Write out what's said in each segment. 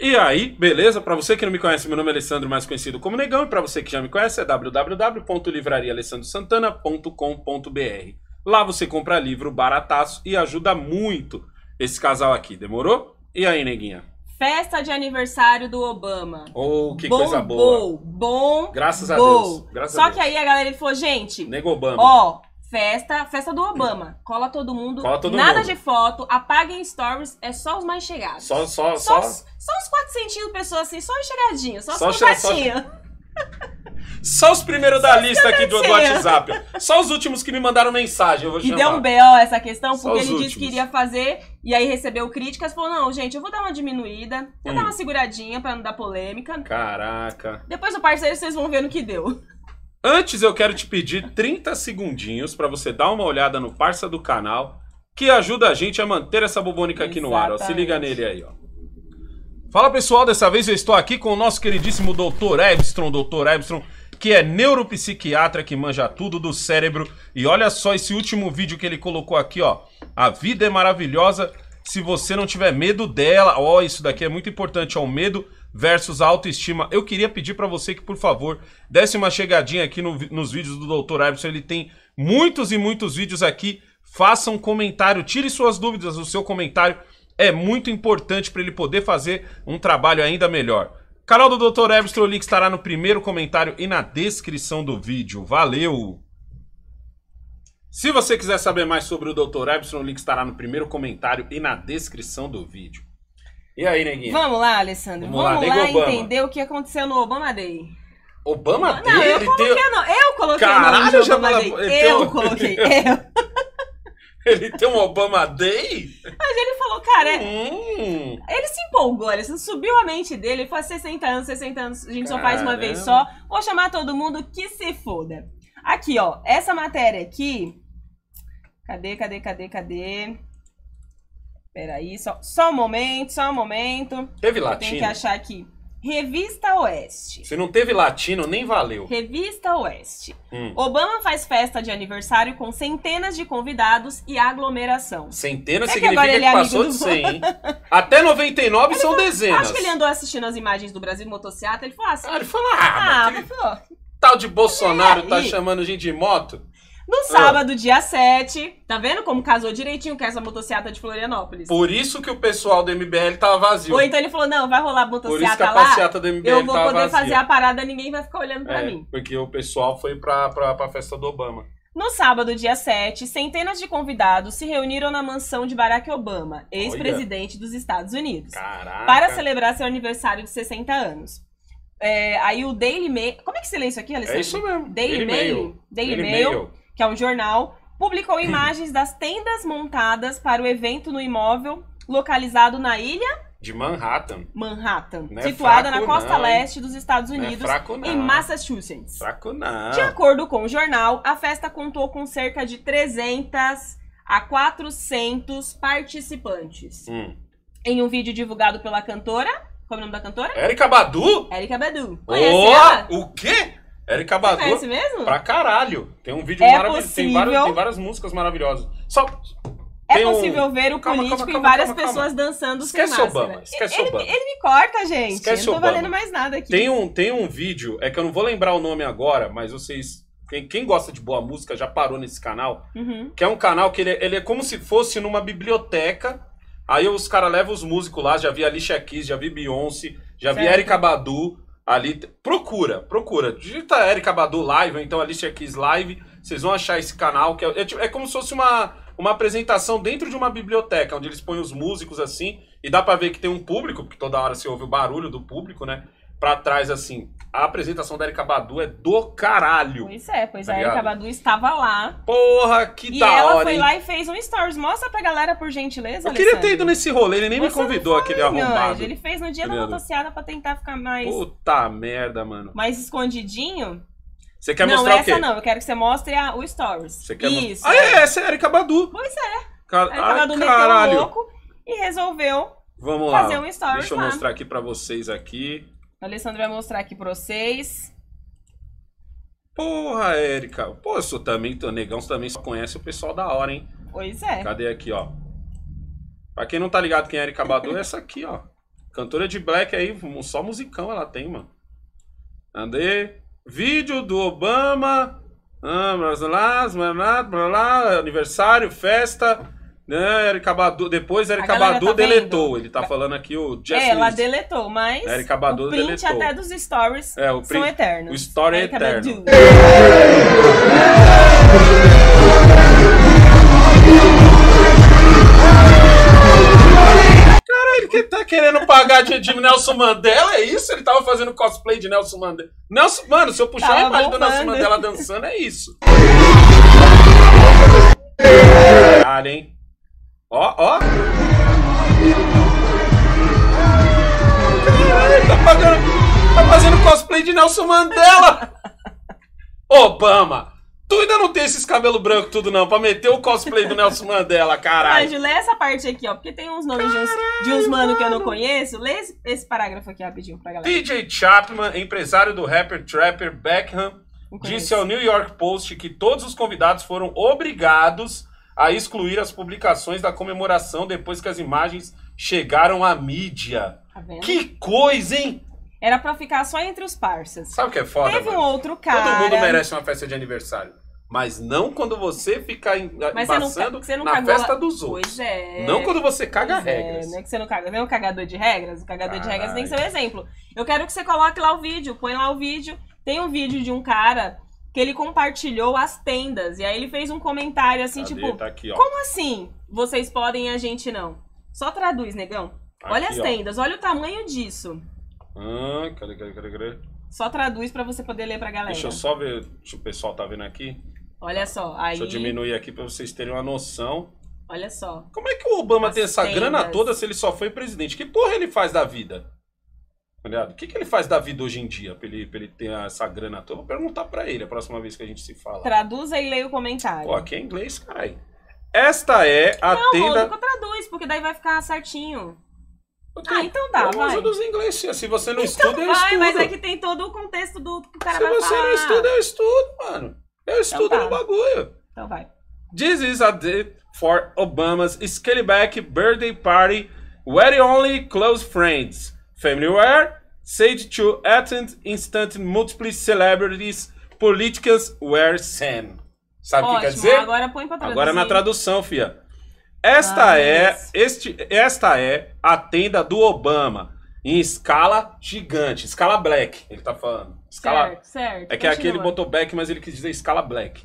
E aí, beleza? Para você que não me conhece, meu nome é Alessandro, mais conhecido como Negão, e para você que já me conhece é www.livrariaalessandrosantana.com.br. Lá você compra livro barataço e ajuda muito esse casal aqui, demorou? E aí, neguinha? Festa de aniversário do Obama. Oh, que bom, coisa boa. Bom, bom. Graças bom. a Deus. Graças Só a Deus. que aí a galera falou, gente. Nego Obama. Ó, Festa, festa do Obama. Cola todo mundo. Cola todo nada mundo. de foto, apaguem stories, é só os mais chegados. Só, só, só. Só, os, só os 400 pessoas assim, só os chegadinhos, só, só os contatinhos. Só os primeiros da lista aqui do, do, WhatsApp. Só os últimos que me mandaram mensagem. Eu vou e chamar. deu um BO essa questão, porque ele últimos. disse que iria fazer e aí recebeu críticas. Falou: não, gente, eu vou dar uma diminuída, vou hum. dar uma seguradinha pra não dar polêmica. Caraca. Depois o parceiro, vocês vão ver no que deu. Antes eu quero te pedir 30 segundinhos para você dar uma olhada no parça do canal que ajuda a gente a manter essa bobônica aqui Exatamente. no ar. Ó. Se liga nele aí, ó. Fala pessoal, dessa vez eu estou aqui com o nosso queridíssimo Dr. Ebstrom, Dr. Ebstrom, que é neuropsiquiatra que manja tudo do cérebro. E olha só esse último vídeo que ele colocou aqui, ó. A vida é maravilhosa se você não tiver medo dela. Ó, oh, isso daqui é muito importante, ó, o medo versus autoestima. Eu queria pedir para você que, por favor, desse uma chegadinha aqui no, nos vídeos do Dr. Iverson. Ele tem muitos e muitos vídeos aqui. Faça um comentário, tire suas dúvidas. O seu comentário é muito importante para ele poder fazer um trabalho ainda melhor. Canal do Dr. Iverson, o link estará no primeiro comentário e na descrição do vídeo. Valeu! Se você quiser saber mais sobre o Dr. Epson, o link estará no primeiro comentário e na descrição do vídeo. E aí, neguinho? Vamos lá, Alessandro. Vamos, Vamos lá, lá entender o que aconteceu no Obama Day. Obama Day? Não, eu coloquei, tem... não. Eu coloquei Caralho, Obama Day. Ele eu um... coloquei, eu. Ele tem um Obama Day? Mas ele falou, cara, é... Hum. ele se empolgou, ele subiu a mente dele, faz 60 anos, 60 anos, a gente Caramba. só faz uma vez só. Vou chamar todo mundo que se foda. Aqui, ó, essa matéria aqui. Cadê, cadê, cadê, cadê? Peraí, só, só um momento, só um momento. Teve latino. Tem que achar aqui. Revista Oeste. Se não teve latino, nem valeu. Revista Oeste. Hum. Obama faz festa de aniversário com centenas de convidados e aglomeração. Centenas é significa que, ele é que passou do... de 100, hein? Até 99 ele são falou, dezenas. Acho que ele andou assistindo as imagens do Brasil motocicleta, ele falou assim... Ah, ele falou, ah, ah que... falou. tal de Bolsonaro é, tá chamando gente de moto? No ah. sábado, ah. dia 7, tá vendo como casou direitinho com essa motocicleta de Florianópolis? Por isso que o pessoal do MBL tava vazio. Ou então ele falou: não, vai rolar a motocicleta lá. Do MBL eu vou poder vazia. fazer a parada, ninguém vai ficar olhando pra é, mim. Porque o pessoal foi pra, pra, pra festa do Obama. No sábado, dia 7, centenas de convidados se reuniram na mansão de Barack Obama, ex-presidente dos Estados Unidos, Caraca. para celebrar seu aniversário de 60 anos. É, aí o Daily Mail. Como é que se lê isso aqui, é Alessandro? É isso mesmo. Daily, Daily Mail. Mail. Daily, Daily Mail. Mail que é um jornal, publicou imagens das tendas montadas para o evento no imóvel localizado na ilha de Manhattan. Manhattan. É situada na costa não. leste dos Estados é Unidos, é fraco, em Massachusetts. Fraco não. De acordo com o jornal, a festa contou com cerca de 300 a 400 participantes. Hum. Em um vídeo divulgado pela cantora. Qual é o nome da cantora? Erika Badu? Erika Badu. Conhece oh, ela? O quê? Eric Badu. É mesmo? Pra caralho. Tem um vídeo é maravilhoso. Tem várias, tem várias músicas maravilhosas. Só. É possível um... ver o calma, político calma, calma, e várias pessoas dançando esquece sem máscara. Obama, esquece ele, Obama. Ele, ele me corta, gente. Esquece eu não tô Obama. valendo mais nada aqui. Tem um, tem um vídeo, é que eu não vou lembrar o nome agora, mas vocês. Quem, quem gosta de boa música já parou nesse canal. Uhum. Que é um canal que ele, ele é como se fosse numa biblioteca. Aí os caras levam os músicos lá, já vi Alicia Keys, já vi Beyoncé, já certo. vi Erika Badu, Ali, procura, procura. Digita Erika Badu Live, ou então Alicia Keys Live. Vocês vão achar esse canal, que é, é, tipo, é como se fosse uma, uma apresentação dentro de uma biblioteca, onde eles põem os músicos assim, e dá para ver que tem um público, porque toda hora você ouve o barulho do público, né? pra trás, assim, a apresentação da Erika Badu é do caralho. Pois é, pois tá a Erika Badu estava lá. Porra, que e da hora. E ela foi hein? lá e fez um stories. Mostra pra galera, por gentileza. Eu queria ter ido nesse rolê, ele nem Você me convidou foi, aquele arrombado. Anjo. Ele fez no dia tá da motociada pra tentar ficar mais. Puta merda, mano. Mais escondidinho. Você quer não, mostrar o quê? Não, essa não. Eu quero que você mostre a, o Stories. Você quer Isso. Mostrar? Ah, é, essa é a Erika Badu. Pois é. Car... Erika Ai, Badu caralho. meteu um louco e resolveu Vamos fazer lá. um Stories Deixa eu lá. mostrar aqui pra vocês aqui. O Alessandro vai mostrar aqui pra vocês. Porra, Érica. Pô, eu também, tô negão, você também só conhece o pessoal da hora, hein? Pois é. Cadê aqui, ó? Pra quem não tá ligado quem é Erika Badu, é essa aqui, ó. Cantora de black aí, só musicão ela tem, mano. Andei. Vídeo do Obama. Ah, blá, blá, blá, blá, blá, aniversário, festa. Não, né, Eric Abadu, depois Eric Abadu tá deletou. Vendo? Ele tá falando aqui o Jess É, ela deletou, mas Eric Abadu o print deletou. até dos stories é, o print, são eternos. O story é eterno. Cara, ele que tá querendo pagar de, de, Nelson Mandela, é isso? Ele tava fazendo cosplay de Nelson Mandela. Nelson, mano, se eu puxar tava a imagem bombando. do Nelson Mandela dançando, é isso. Caralho, hein? Ó, ó. tá fazendo, tá fazendo cosplay de Nelson Mandela. Obama. Tu ainda não tem esses cabelos brancos tudo não, pra meter o cosplay do Nelson Mandela, caralho. Anjo, lê essa parte aqui, ó, porque tem uns nomes caralho, de uns, mano que eu não conheço. Lê esse, esse parágrafo aqui rapidinho pra galera. DJ Chapman, empresário do rapper Trapper Beckham, disse ao New York Post que todos os convidados foram obrigados a excluir as publicações da comemoração depois que as imagens chegaram à mídia. Tá que coisa, hein? Era para ficar só entre os parças. Sabe o que é foda? Teve mano? um outro cara. Todo mundo merece uma festa de aniversário. Mas não quando você fica embaçando você não, você não na cagou... festa dos outros. Pois é. Não quando você caga pois é, regras. É, não é que você não caga. Não é um cagador de regras. O cagador de regras tem que ser um exemplo. Eu quero que você coloque lá o vídeo. Põe lá o vídeo. Tem um vídeo de um cara que ele compartilhou as tendas. E aí ele fez um comentário assim, Cadê? tipo, tá aqui, como assim vocês podem e a gente não? Só traduz, negão. Aqui, olha as ó. tendas, olha o tamanho disso. Ah, cadê, cadê, cadê, cadê? Só traduz para você poder ler pra galera. Deixa eu só ver se o pessoal tá vendo aqui. Olha só, aí... Deixa eu diminuir aqui para vocês terem uma noção. Olha só. Como é que o Obama as tem essa tendas. grana toda se ele só foi presidente? Que porra ele faz da vida? ligado? O que, que ele faz da vida hoje em dia, pra ele, pra ele ter essa grana toda? vou perguntar pra ele a próxima vez que a gente se fala. Traduza e leia o comentário. Pô, aqui é inglês, cai. Esta é a não, tenda... Não, traduz, porque daí vai ficar certinho. Ah, então dá, eu vai. Eu dos inglês, se você não então estuda, eu estudo. mas é que tem todo o contexto do que o cara se vai falar. Se você não estuda, eu estudo, mano. Eu então estudo então tá. no bagulho. Então vai. This is a day for Obama's Scaleback Birthday Party, wedding only close friends, family wear, said to attend instant multiple celebrities politicians were Sam. Sabe o que quer dizer? Agora põe pra traduzir. Agora é na tradução, fia. Esta ah, é este, esta é a tenda do Obama em escala gigante, escala black, ele tá falando. Escala certo, certo. É que é Continua. aqui ele botou back, mas ele quis dizer escala black.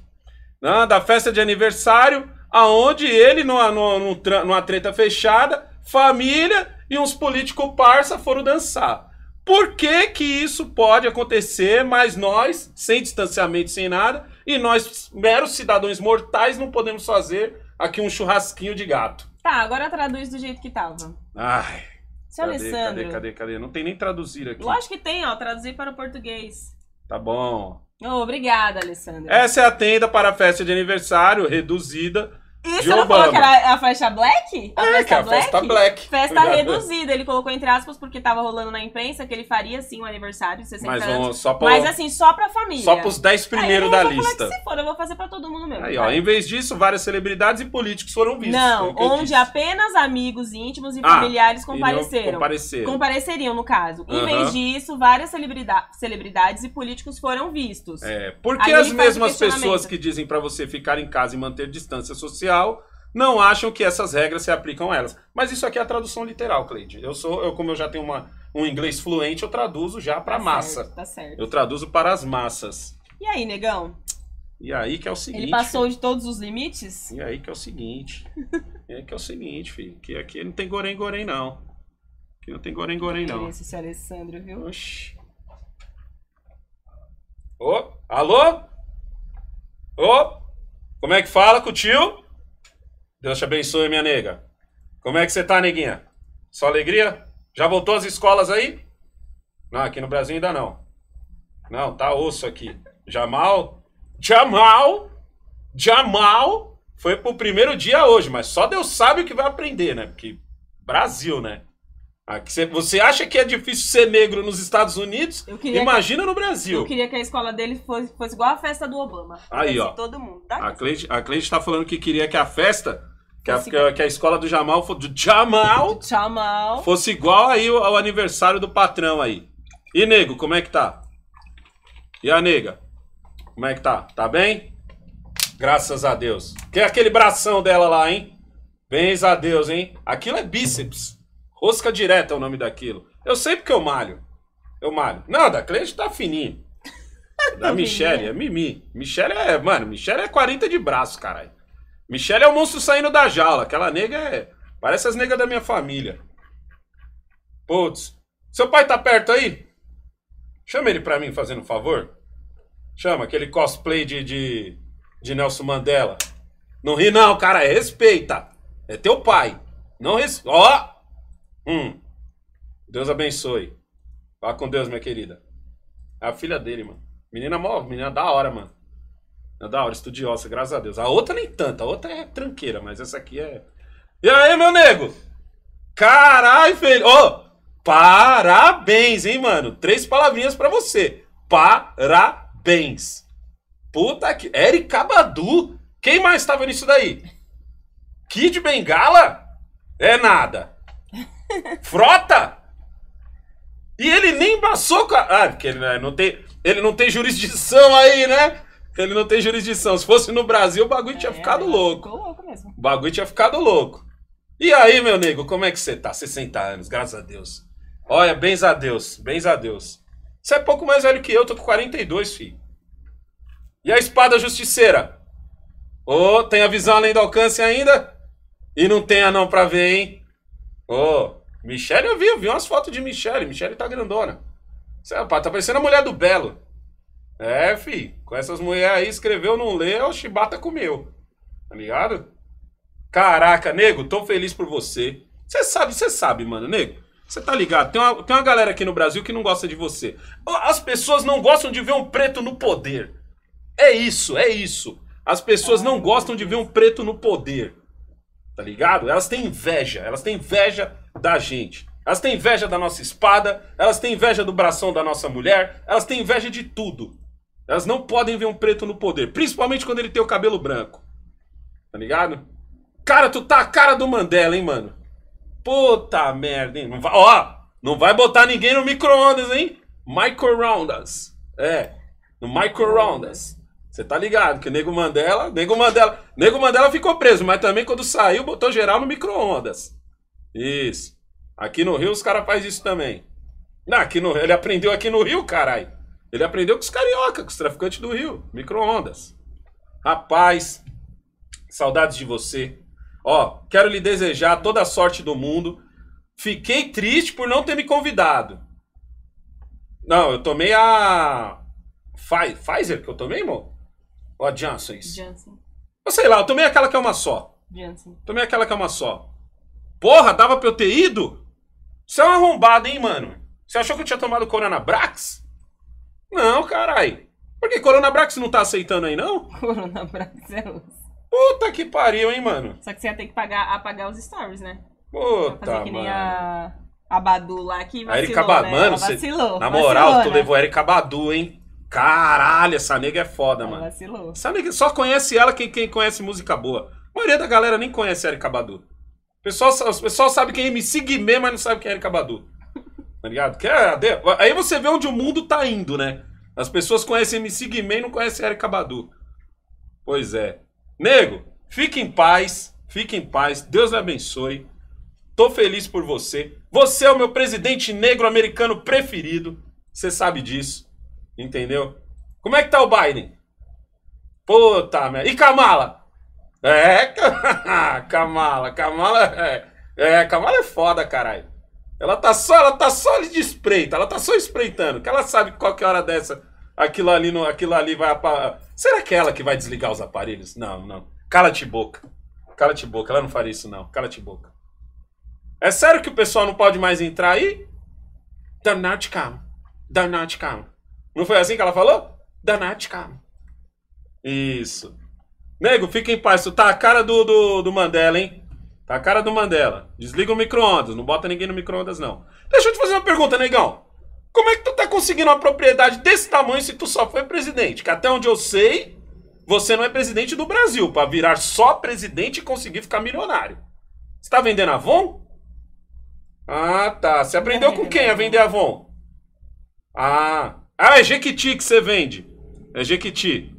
Né, da festa de aniversário, aonde ele numa, numa, numa treta fechada, família e uns políticos parça foram dançar por que que isso pode acontecer, mas nós, sem distanciamento, sem nada, e nós, meros cidadãos mortais, não podemos fazer aqui um churrasquinho de gato? Tá, agora traduz do jeito que tava. Ai. Seu cadê, Alessandro. Cadê, cadê, cadê? Não tem nem traduzir aqui. Lógico que tem, ó. Traduzir para o português. Tá bom. Oh, obrigada, Alessandro. Essa é a tenda para a festa de aniversário, reduzida isso ela Obama. falou que era a festa black? A é, festa que é a black? festa black. Festa reduzida. Ele colocou entre aspas porque tava rolando na imprensa que ele faria sim um aniversário de 60 Mas, anos. Um, só pra, Mas assim, só pra família. Só pros 10 primeiros da lista. se for, eu vou fazer pra todo mundo mesmo. Aí, ó, em vez disso, várias celebridades e políticos foram vistos. Não, onde apenas amigos íntimos e ah, familiares compareceram. Compareceram. Compareceriam, no caso. Em uh -huh. vez disso, várias celebridade, celebridades e políticos foram vistos. É, porque Aí as mesmas pessoas que dizem para você ficar em casa e manter distância social social não acham que essas regras se aplicam a elas. Mas isso aqui é a tradução literal, Cleide. Eu sou, eu, como eu já tenho uma, um inglês fluente, eu traduzo já para tá massa. Certo, tá certo. Eu traduzo para as massas. E aí, negão? E aí que é o seguinte. Ele passou filho. de todos os limites? E aí que é o seguinte. e aí que é o seguinte, filho. Que aqui não tem gorém-gorém, não. Aqui não tem gorém-gorém, não. Esse, esse é Alessandro, viu? Oxi. Ô, oh, alô? Ô, oh, como é que fala com o tio? Deus te abençoe, minha nega. Como é que você tá, neguinha? Só alegria? Já voltou às escolas aí? Não, aqui no Brasil ainda não. Não, tá osso aqui. Jamal? Jamal? Jamal foi pro primeiro dia hoje, mas só Deus sabe o que vai aprender, né? Porque Brasil, né? Aqui, você acha que é difícil ser negro nos Estados Unidos? Imagina que, no Brasil. Eu queria que a escola dele fosse, fosse igual a festa do Obama. Aí, ó. Todo mundo. A Cleide, a Cleide tá falando que queria que a festa que a, que a, escola do Jamal, do Jamal, do Jamal, fosse igual aí ao, ao aniversário do patrão aí. E nego, como é que tá? E a nega? Como é que tá? Tá bem? Graças a Deus. Quer é aquele bração dela lá, hein? Bens a Deus, hein? Aquilo é bíceps. Rosca direta é o nome daquilo. Eu sei porque eu malho. Eu malho. Não, da Cleide tá fininho. Da tá Michelle, é mimi. Michelle é, mano, Michelle é 40 de braço, caralho. Michelle é o monstro saindo da jaula. Aquela nega é. Parece as negas da minha família. Putz. Seu pai tá perto aí? Chama ele pra mim, fazendo um favor. Chama, aquele cosplay de, de, de Nelson Mandela. Não ri não, cara. É respeita. É teu pai. Não res... Ó! Oh! Hum. Deus abençoe. Vá com Deus, minha querida. É a filha dele, mano. Menina mó, menina da hora, mano. É da hora, estudiosa, graças a Deus. A outra nem tanto, a outra é tranqueira, mas essa aqui é. E aí, meu nego? Caralho, filho! Ô! Oh, parabéns, hein, mano? Três palavrinhas para você. Parabéns. Puta que. Eric Cabadu. Quem mais tava tá nisso daí? Kid Bengala? É nada. Frota? E ele nem passou com a. Ah, porque ele é, não tem, ele não tem jurisdição aí, né? Ele não tem jurisdição. Se fosse no Brasil, o bagulho é, tinha ficado louco. Ficou louco mesmo. O bagulho tinha ficado louco. E aí, meu nego, como é que você tá? 60 anos, graças a Deus. Olha, bens a Deus, bens a Deus. Você é pouco mais velho que eu, tô com 42, filho. E a espada justiceira? Ô, oh, tem a visão além do alcance ainda? E não tem anão pra ver, hein? Ô, oh, Michelle eu é vi, eu vi umas fotos de Michelle. Michelle tá grandona. Você, pá, tá parecendo a mulher do Belo. É, fi. Com essas mulheres aí, escreveu, não leu, o chibata comeu. Tá ligado? Caraca, nego, tô feliz por você. Você sabe, você sabe, mano, nego. Você tá ligado? Tem uma, tem uma galera aqui no Brasil que não gosta de você. As pessoas não gostam de ver um preto no poder. É isso, é isso. As pessoas não gostam de ver um preto no poder. Tá ligado? Elas têm inveja. Elas têm inveja da gente. Elas têm inveja da nossa espada. Elas têm inveja do bração da nossa mulher. Elas têm inveja de tudo. Elas não podem ver um preto no poder, principalmente quando ele tem o cabelo branco. Tá ligado? Cara, tu tá a cara do Mandela, hein, mano? Puta merda, hein? Não vai, ó, não vai botar ninguém no micro-ondas, hein? Micro-roundas. É, no micro-roundas. Você tá ligado que Nego Mandela, Nego Mandela, Nego Mandela ficou preso, mas também quando saiu botou geral no micro-ondas. Isso. Aqui no Rio os caras faz isso também. Não, aqui no ele aprendeu aqui no Rio, caralho. Ele aprendeu com os carioca, com os traficantes do Rio, micro-ondas. Rapaz, saudades de você. Ó, quero lhe desejar toda a sorte do mundo. Fiquei triste por não ter me convidado. Não, eu tomei a. Pfizer que eu tomei, irmão? Ó, a Johnson? Johnson. sei lá, eu tomei aquela que é uma só. Johnson. Tomei aquela que é uma só. Porra, dava pra eu ter ido? Você é um arrombado, hein, mano? Você achou que eu tinha tomado Corona Brax? Não, caralho. Por que Coronabrax não tá aceitando aí, não? Coronabrax é osso. Puta que pariu, hein, mano. Só que você ia ter que pagar, apagar os stories, né? Puta, Pra fazer que nem a, a Badu lá que A Erika vacilou, né? Badu, mano, você- vacilou. Na moral, vacilou, tu né? levou a Erika Badu, hein? Caralho, essa nega é foda, mano. mano. Vacilou. Essa nega só conhece ela quem, quem conhece música boa. A maioria da galera nem conhece a Erika Badu. O pessoal, o pessoal sabe quem é MC Guimê, mas não sabe quem é Erika Badu. Tá ligado? Que é, aí você vê onde o mundo tá indo, né? As pessoas conhecem MC Guimê e não conhecem Eric Abadu. Pois é. Nego, fique em paz. Fique em paz. Deus abençoe. Tô feliz por você. Você é o meu presidente negro americano preferido. Você sabe disso. Entendeu? Como é que tá o Biden? Puta merda. E Kamala? É, Kamala. Kamala é, é, Kamala é foda, caralho. Ela tá só, ela tá só de espreita, ela tá só espreitando, que ela sabe que qualquer hora dessa aquilo ali não, aquilo ali vai Será que é ela que vai desligar os aparelhos? Não, não. Cala-te boca. Cala-te boca, ela não faria isso não. Cala-te boca. É sério que o pessoal não pode mais entrar aí? Do not come. Do not come. Não foi assim que ela falou? Do not come. Isso. Nego, fica em paz. Tu tá a cara do, do, do Mandela, hein? Tá a cara do Mandela. Desliga o micro-ondas, não bota ninguém no micro-ondas, não. Deixa eu te fazer uma pergunta, negão. Como é que tu tá conseguindo uma propriedade desse tamanho se tu só foi presidente? Que até onde eu sei, você não é presidente do Brasil, para virar só presidente e conseguir ficar milionário. Você tá vendendo Avon? Ah, tá. Você aprendeu com quem a vender Avon? Ah. Ah, é Jequiti que você vende. É Jequiti.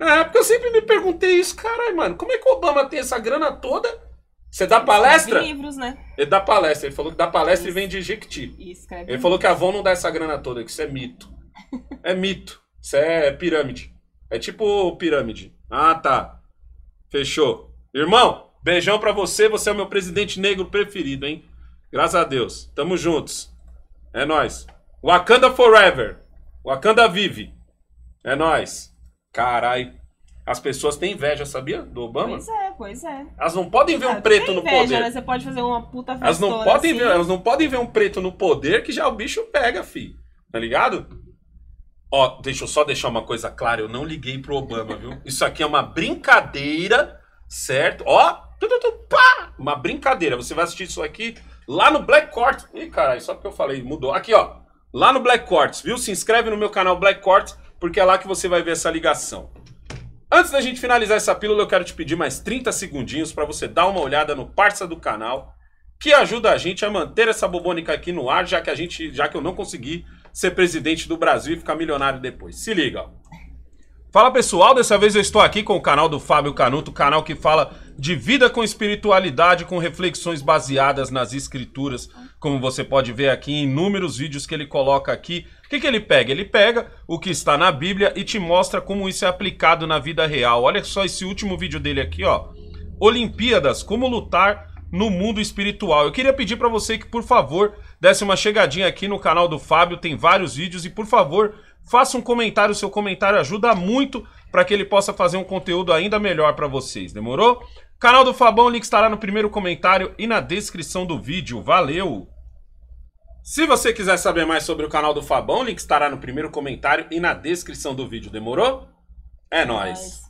É, porque eu sempre me perguntei isso, caralho, mano. Como é que o Obama tem essa grana toda você dá palestra? livros, né? Ele dá palestra. Ele falou que dá palestra Isso. e vende Jequiti. Ele falou que a Avon não dá essa grana toda, que isso é mito. é mito. Isso é pirâmide. É tipo pirâmide. Ah, tá. Fechou. Irmão, beijão para você. Você é o meu presidente negro preferido, hein? Graças a Deus. Tamo juntos. É nós. Wakanda Forever. Wakanda vive. É nós. Carai, as pessoas têm inveja, sabia? Do Obama? Pois é, pois é. Elas não podem ver ah, um preto inveja, no poder. Né? Você pode fazer uma puta elas não podem assim. ver, Elas não podem ver um preto no poder que já o bicho pega, fi. Tá ligado? Ó, deixa eu só deixar uma coisa clara. Eu não liguei pro Obama, viu? Isso aqui é uma brincadeira, certo? Ó, Uma brincadeira. Você vai assistir isso aqui lá no Black Court. Ih, caralho, só porque eu falei, mudou. Aqui, ó. Lá no Black Courts, viu? Se inscreve no meu canal Black Courts, porque é lá que você vai ver essa ligação. Antes da gente finalizar essa pílula, eu quero te pedir mais 30 segundinhos para você dar uma olhada no parça do canal, que ajuda a gente a manter essa bobônica aqui no ar, já que a gente, já que eu não consegui ser presidente do Brasil e ficar milionário depois. Se liga. Ó. Fala pessoal, dessa vez eu estou aqui com o canal do Fábio Canuto, canal que fala de vida com espiritualidade, com reflexões baseadas nas escrituras, como você pode ver aqui em inúmeros vídeos que ele coloca aqui. O que, que ele pega? Ele pega o que está na Bíblia e te mostra como isso é aplicado na vida real. Olha só esse último vídeo dele aqui, ó. Olimpíadas, como lutar no mundo espiritual. Eu queria pedir para você que, por favor, desse uma chegadinha aqui no canal do Fábio, tem vários vídeos e, por favor, faça um comentário, seu comentário ajuda muito para que ele possa fazer um conteúdo ainda melhor para vocês. Demorou? Canal do Fabão, o link estará no primeiro comentário e na descrição do vídeo. Valeu! Se você quiser saber mais sobre o canal do Fabão, o link estará no primeiro comentário e na descrição do vídeo. Demorou? É, é nóis! nóis.